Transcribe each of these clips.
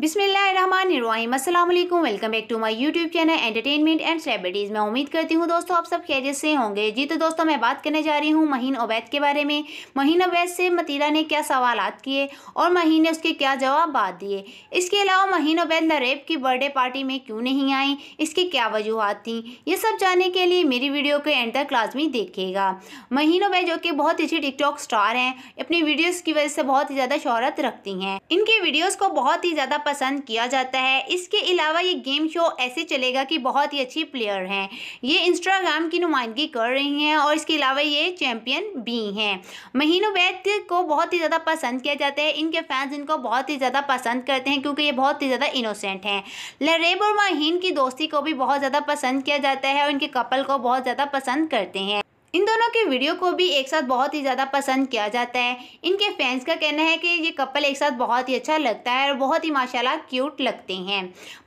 बिसमीम अल्लाम welcome back to my YouTube channel entertainment and celebrities मैं उम्मीद करती हूँ दोस्तों आप सब खैरियत से होंगे जी तो दोस्तों मैं बात करने जा रही हूँ महीन अवैध के बारे में महीन अवैध से मतीरा ने क्या सवाल किए और महीन ने उसके क्या जवाब दिए इसके अलावा महीन अवैध नरेब की बर्थडे पार्टी में क्यों नहीं आई इसकी क्या वजूहत थी ये सब जानने के लिए मेरी वीडियो को एंड तक लाजमी देखिएगा महीन अवैध जो कि बहुत अच्छी टिकटॉक स्टार हैं अपनी वीडियोज़ की वजह से बहुत ही ज़्यादा शहरत रखती हैं इनकी वीडियोज़ को बहुत ही ज़्यादा पसंद किया जाता है इसके अलावा ये गेम शो ऐसे चलेगा कि बहुत ही अच्छी प्लेयर हैं ये इंस्टाग्राम की नुमाइंदगी कर रही हैं और इसके अलावा ये चैम्पियन भी हैं महीनो बैत को बहुत ही ज़्यादा पसंद किया जाता है इनके फैंस इनको बहुत ही ज़्यादा पसंद करते हैं क्योंकि ये बहुत ही ज़्यादा इनोसेंट हैं लरेब और माहन की दोस्ती को भी बहुत ज़्यादा पसंद किया जाता है और इनके कपल को बहुत ज़्यादा पसंद करते हैं इन दोनों के वीडियो को भी एक साथ बहुत ही ज़्यादा पसंद किया जाता है इनके फैंस का कहना है कि ये कपल एक साथ बहुत ही अच्छा लगता है और बहुत ही माशाल्लाह क्यूट लगते हैं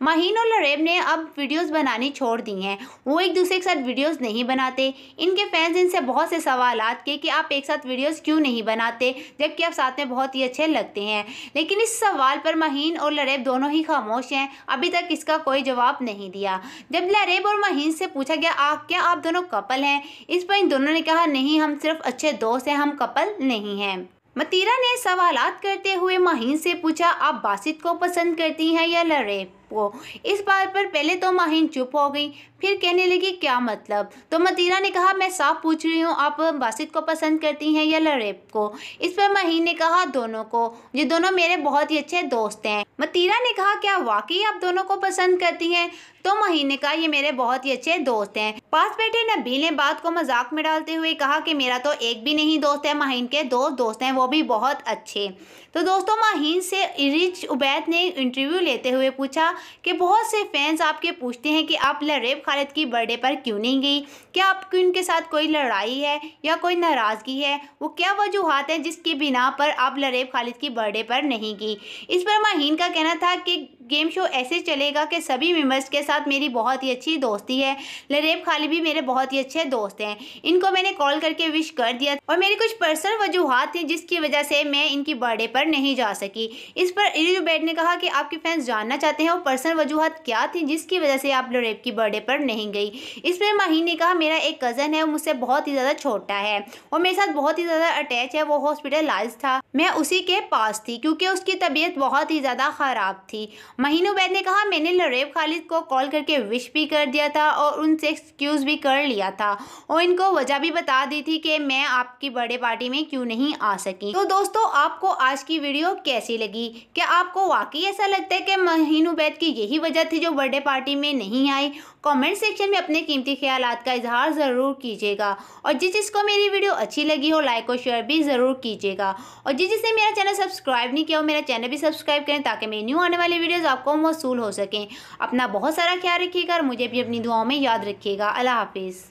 माहीन और लरेब ने अब वीडियोस बनानी छोड़ दी हैं वो एक दूसरे के साथ वीडियोस नहीं बनाते इनके फैंस इनसे बहुत से सवाल किए कि आप एक साथ वीडियोज़ क्यों नहीं बनाते जबकि आप साथ में बहुत ही अच्छे लगते हैं लेकिन इस सवाल पर माहीन और लरेब दोनों ही खामोश हैं अभी तक इसका कोई जवाब नहीं दिया जब लरेब और माहीन से पूछा गया आप क्या आप दोनों कपल हैं इस पर इन उन्होंने कहा नहीं हम सिर्फ अच्छे दोस्त हैं हम कपल नहीं हैं मतीरा ने सवालात करते हुए माहिन से पूछा आप बासित को पसंद करती हैं या लरे को इस बात पर पहले तो माहिन चुप हो गई फिर कहने लगी क्या मतलब तो मदीना ने कहा मैं साफ पूछ रही हूँ आप बासित को पसंद करती हैं या लड़ेब को इस पर माहिन ने कहा दोनों को ये दोनों मेरे बहुत ही अच्छे दोस्त हैं मतीरा ने कहा क्या वाकई आप दोनों को पसंद करती हैं तो महीने कहा ये मेरे बहुत ही अच्छे दोस्त हैं पास बैठे नबील ने बात को मजाक में डालते हुए कहा कि मेरा तो एक भी नहीं दोस्त है माहिन के दो दोस्त हैं वो भी बहुत अच्छे तो दोस्तों माहिन से रिच उबैद ने इंटरव्यू लेते हुए पूछा कि बहुत से फैंस आपके पूछते हैं कि आप लरेब खालिद की बर्थडे पर क्यों नहीं गई क्या आपकी उनके साथ कोई लड़ाई है या कोई नाराज़गी है वो क्या वजूहत हैं जिसकी बिना पर आप लरेब खालिद की बर्थडे पर नहीं गई इस पर माहन का कहना था कि गेम शो ऐसे चलेगा कि सभी मेम्बर्स के साथ मेरी बहुत ही अच्छी दोस्ती है लरेब खालिद भी मेरे बहुत ही अच्छे दोस्त हैं इनको मैंने कॉल करके विश कर दिया और मेरी कुछ पर्सनल वजूहत थी जिसकी वजह से मैं इनकी बर्थडे पर नहीं जा सकी इस पर इलिजुबैट ने कहा कि आपके फैंस जानना चाहते हैं और पर्सनल वजूहत क्या थी जिसकी वजह से आप लोरेब की बर्थडे पर नहीं गई इसमें माही ने कहा मेरा एक कज़न है वो मुझसे बहुत ही ज़्यादा छोटा है और मेरे साथ बहुत ही ज़्यादा अटैच है वो हॉस्पिटलाइज था मैं उसी के पास थी क्योंकि उसकी तबीयत बहुत ही ज़्यादा ख़राब थी महीनों बैद ने कहा मैंने लरेब खालिद को कॉल करके विश भी कर दिया था और उनसे एक्सक्यूज़ भी कर लिया था और इनको वजह भी बता दी थी कि मैं आपकी बर्थडे पार्टी में क्यों नहीं आ सकी तो दोस्तों आपको आज की वीडियो कैसी लगी क्या आपको वाकई ऐसा लगता है कि महीनों बैद की यही वजह थी जो बर्थडे पार्टी में नहीं आई कॉमेंट सेक्शन में अपने कीमती ख्याल का इजहार ज़रूर कीजिएगा और जिस जिसको मेरी वीडियो अच्छी लगी हो लाइक और शेयर भी ज़रूर कीजिएगा और जी जिसने मेरा चैनल सब्सक्राइब नहीं किया हो मेरा चैनल भी सब्सक्राइब करें ताकि मेरी न्यू आने वाली वीडियोज़ आपको मौसू हो सकें अपना बहुत सारा ख्याल रखिएगा और मुझे भी अपनी दुआओं में याद रखिएगा अल्लाह हाफिज़